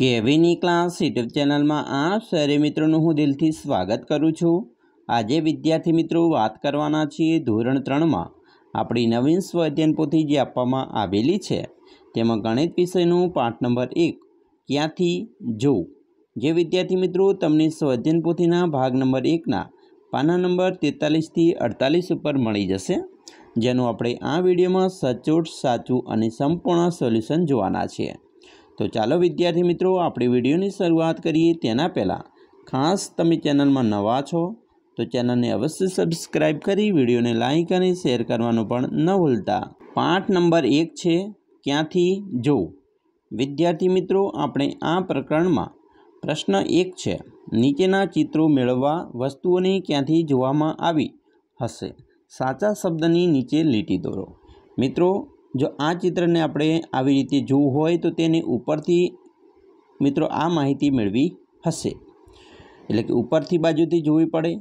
કેવીની class YouTube ચેનલમાં આપ શહેરી મિત્રોનું હું દિલથી સ્વાગત કરું છું આજે વિદ્યાર્થી મિત્રો વાત કરવાના છીએ ધોરણ ત્રણમાં આપણી નવીન સ્વઅધ્યયન પોથી જે આપવામાં આવેલી છે તેમાં ગણિત વિષયનું પાઠ નંબર એક ક્યાંથી જોવું જે વિદ્યાર્થી મિત્રો તમને સ્વઅધ્યયન પોથીના ભાગ નંબર એકના પાના નંબર તેતાલીસથી અડતાલીસ ઉપર મળી જશે જેનું આપણે આ વિડીયોમાં સચોટ સાચું અને સંપૂર્ણ સોલ્યુશન જોવાના છીએ તો ચાલો વિદ્યાર્થી મિત્રો આપણે વિડીયોની શરૂઆત કરીએ તેના પહેલાં ખાસ તમે ચેનલમાં નવા છો તો ચેનલને અવશ્ય સબસ્ક્રાઈબ કરી વિડીયોને લાઇક અને શેર કરવાનું પણ ન ભૂલતા પાઠ નંબર એક છે ક્યાંથી જો વિદ્યાર્થી મિત્રો આપણે આ પ્રકરણમાં પ્રશ્ન એક છે નીચેના ચિત્રો મેળવવા વસ્તુઓને ક્યાંથી જોવામાં આવી હશે સાચા શબ્દની નીચે લીટી દોરો મિત્રો જો આ ચિત્રને આપણે આવી રીતે જોવું હોય તો તેને ઉપરથી મિત્રો આ માહિતી મેળવી હશે એટલે કે ઉપરથી બાજુથી જોવી પડે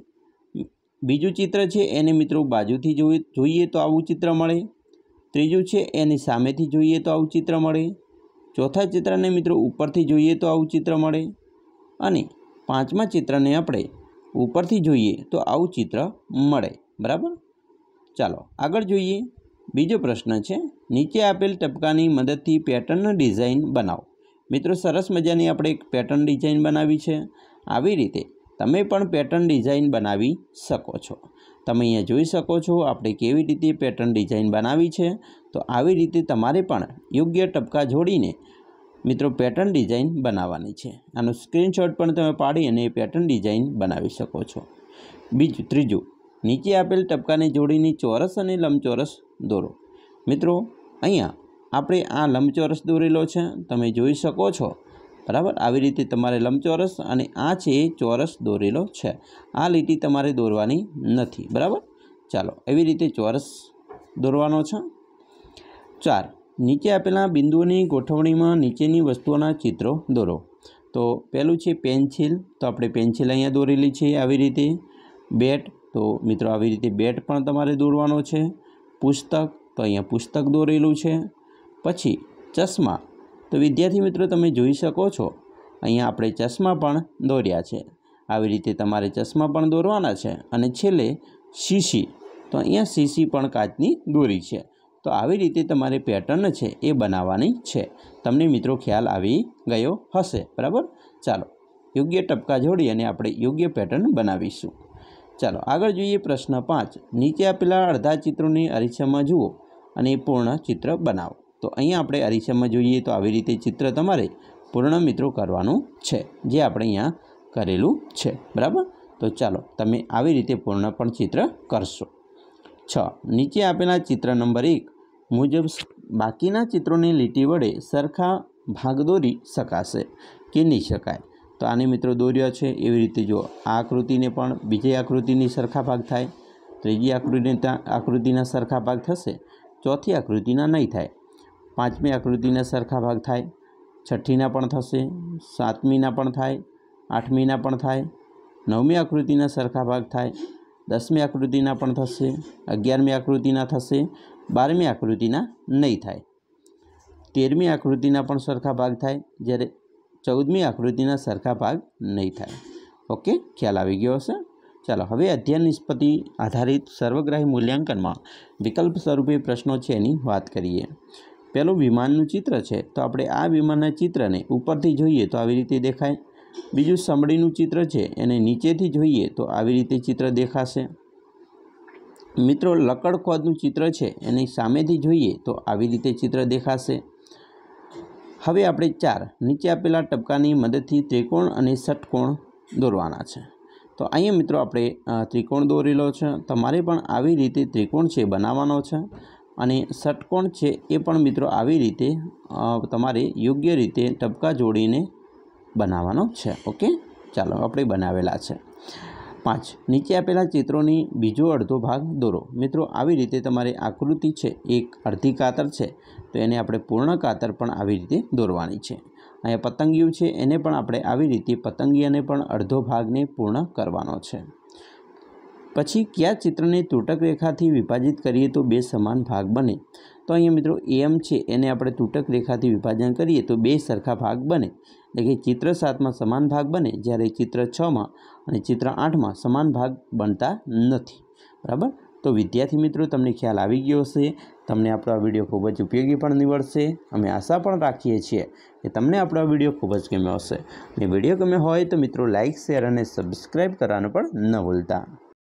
બીજું ચિત્ર છે એને મિત્રો બાજુથી જોઈ જોઈએ તો આવું ચિત્ર મળે ત્રીજું છે એની સામેથી જોઈએ તો આવું ચિત્ર મળે ચોથા ચિત્રને મિત્રો ઉપરથી જોઈએ તો આવું ચિત્ર મળે અને પાંચમા ચિત્રને આપણે ઉપરથી જોઈએ તો આવું ચિત્ર મળે બરાબર ચાલો આગળ જોઈએ બીજો પ્રશ્ન છે નીચે આપેલ ટપકાની મદદથી પેટર્ન ડિઝાઇન બનાવો મિત્રો સરસ મજાની આપણે એક પેટર્ન ડિઝાઇન બનાવી છે આવી રીતે તમે પણ પેટર્ન ડિઝાઇન બનાવી શકો છો તમે અહીંયા જોઈ શકો છો આપણે કેવી રીતે પેટર્ન ડિઝાઇન બનાવી છે તો આવી રીતે તમારે પણ યોગ્ય ટપકા જોડીને મિત્રો પેટર્ન ડિઝાઇન બનાવવાની છે આનો સ્ક્રીનશોટ પણ તમે પાડી અને પેટર્ન ડિઝાઇન બનાવી શકો છો બીજું ત્રીજું નીચે આપેલ ટપકાને જોડીની ચોરસ અને લંબચોરસ દોરો મિત્રો અહીંયા આપણે આ લંબચોરસ દોરેલો છે તમે જોઈ શકો છો બરાબર આવી રીતે તમારે લંબચોરસ અને આ છે એ ચોરસ દોરેલો છે આ લીટી તમારે દોરવાની નથી બરાબર ચાલો એવી રીતે ચોરસ દોરવાનો છે ચાર નીચે આપેલા બિંદુઓની ગોઠવણીમાં નીચેની વસ્તુઓના ચિત્રો દોરો તો પહેલું છે પેન્સિલ તો આપણે પેન્સિલ અહીંયા દોરેલી છે આવી રીતે બેટ તો મિત્રો આવી રીતે બેટ પણ તમારે દોરવાનો છે પુસ્તક તો અહીંયા પુસ્તક દોરેલું છે પછી ચશ્મા તો વિદ્યાર્થી મિત્રો તમે જોઈ શકો છો અહીંયા આપણે ચશ્મા પણ દોર્યા છે આવી રીતે તમારે ચશ્મા પણ દોરવાના છે અને છેલ્લે શીશી તો અહીંયા શીશી પણ કાચની દોરી છે તો આવી રીતે તમારે પેટર્ન છે એ બનાવવાની છે તમને મિત્રો ખ્યાલ આવી ગયો હશે બરાબર ચાલો યોગ્ય ટપકા જોડી અને આપણે યોગ્ય પેટર્ન બનાવીશું ચાલો આગળ જોઈએ પ્રશ્ન પાંચ નીચે આપેલા અડધા ચિત્રોની અરીસામાં જુઓ અને પૂર્ણ ચિત્ર બનાવો તો અહીંયા આપણે અરીસામાં જોઈએ તો આવી રીતે ચિત્ર તમારે પૂર્ણ મિત્રો કરવાનું છે જે આપણે અહીંયા કરેલું છે બરાબર તો ચાલો તમે આવી રીતે પૂર્ણ પણ ચિત્ર કરશો છ નીચે આપેલા ચિત્ર નંબર એક મુજબ બાકીના ચિત્રોની લીટી વડે સરખા ભાગ દોરી શકાશે કે નહીં શકાય તો આને મિત્રો દોર્યો છે એવી રીતે જુઓ આ આકૃતિને પણ બીજી આકૃતિની સરખા ભાગ થાય ત્રીજી આકૃતિને આકૃતિના સરખા ભાગ થશે ચોથી આકૃતિના નહીં થાય પાંચમી આકૃતિના સરખા ભાગ થાય છઠ્ઠીના પણ થશે સાતમીના પણ થાય આઠમીના પણ થાય નવમી આકૃતિના સરખા ભાગ થાય દસમી આકૃતિના પણ થશે અગિયારમી આકૃતિના થશે બારમી આકૃતિના નહીં થાય તેરમી આકૃતિના પણ સરખા ભાગ થાય જ્યારે ચૌદમી આકૃતિના સરખા ભાગ નહીં થાય ઓકે ખ્યાલ આવી ગયો હશે ચાલો હવે અધ્યયન નિષ્પત્તિ આધારિત સર્વગ્રાહી મૂલ્યાંકનમાં વિકલ્પ સ્વરૂપે પ્રશ્નો છે એની વાત કરીએ પહેલું વિમાનનું ચિત્ર છે તો આપણે આ વિમાનના ચિત્રને ઉપરથી જોઈએ તો આવી રીતે દેખાય બીજું સમડીનું ચિત્ર છે એને નીચેથી જોઈએ તો આવી રીતે ચિત્ર દેખાશે મિત્રો લકડખોદનું ચિત્ર છે એની સામેથી જોઈએ તો આવી રીતે ચિત્ર દેખાશે હવે આપણે ચાર નીચે આપેલા ટપકાની મદદથી ત્રિકોણ અને ષટકોણ દોરવાના છે તો અહીંયા મિત્રો આપણે ત્રિકોણ દોરેલો છે તમારે પણ આવી રીતે ત્રિકોણ છે બનાવવાનો છે અને ષટકોણ છે એ પણ મિત્રો આવી રીતે તમારે યોગ્ય રીતે ટપકા જોડીને બનાવવાનો છે ઓકે ચાલો આપણે બનાવેલા છે પાંચ નીચે આપેલા ચિત્રોની બીજો અડધો ભાગ દોરો મિત્રો આવી રીતે તમારી આકૃતિ છે એક અડધી કાતર છે તો એને આપણે પૂર્ણ કાતર પણ આવી રીતે દોરવાની છે અહીંયા પતંગિયું છે એને પણ આપણે આવી રીતે પતંગિયાને પણ અડધો ભાગને પૂર્ણ કરવાનો છે પછી કયા ચિત્રને તૂટક રેખાથી વિભાજિત કરીએ તો બે સમાન ભાગ બને તો અહીંયા મિત્રો એમ છે એને આપણે તૂટક રેખાથી વિભાજન કરીએ તો બે સરખા ભાગ બને એટલે કે ચિત્ર સાતમાં સમાન ભાગ બને જ્યારે ચિત્ર છમાં અને ચિત્ર આઠમાં સમાન ભાગ બનતા નથી બરાબર તો વિદ્યાર્થી મિત્રો તમને ખ્યાલ આવી ગયો હશે તમને આપણો આ વિડીયો ખૂબ જ ઉપયોગી પણ નીવડશે અમે આશા પણ રાખીએ છીએ કે તમને આપણો આ વિડીયો ખૂબ જ ગમ્યો હશે અને વિડીયો ગમ્યો હોય તો મિત્રો લાઇક શેર અને સબસ્ક્રાઈબ કરવાનું પણ ન ભૂલતા